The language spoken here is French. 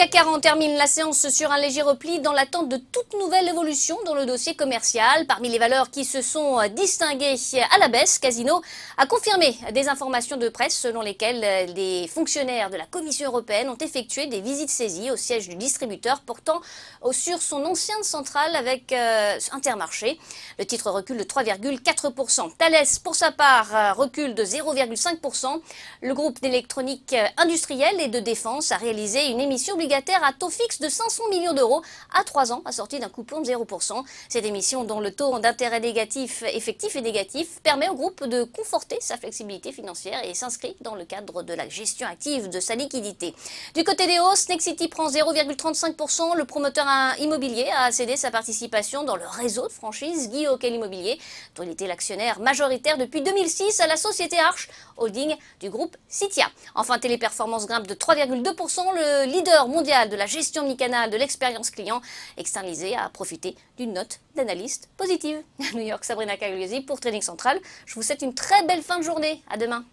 CAC 40 termine la séance sur un léger repli dans l'attente de toute nouvelle évolution dans le dossier commercial. Parmi les valeurs qui se sont euh, distinguées à la baisse, Casino a confirmé des informations de presse selon lesquelles euh, des fonctionnaires de la Commission européenne ont effectué des visites saisies au siège du distributeur portant sur son ancienne centrale avec euh, Intermarché. Le titre recule de 3,4%. Thales, pour sa part, recule de 0,5%. Le groupe d'électronique industrielle et de défense a réalisé une émission obligatoire à taux fixe de 500 millions d'euros à 3 ans, assorti d'un coupon de 0%. Cette émission, dont le taux d'intérêt négatif, effectif et négatif, permet au groupe de conforter sa flexibilité financière et s'inscrit dans le cadre de la gestion active de sa liquidité. Du côté des hausses, Nexity prend 0,35%. Le promoteur immobilier a cédé sa participation dans le réseau de franchise Guy Hockey Immobilier, dont il était l'actionnaire majoritaire depuis 2006 à la société Arch, holding du groupe Citia. Enfin, Téléperformance grimpe de 3,2%. Le leader mondial de la gestion canal de l'expérience client, externalisée à profiter d'une note d'analyste positive. New York, Sabrina Cagliosi pour Trading Central. Je vous souhaite une très belle fin de journée. À demain.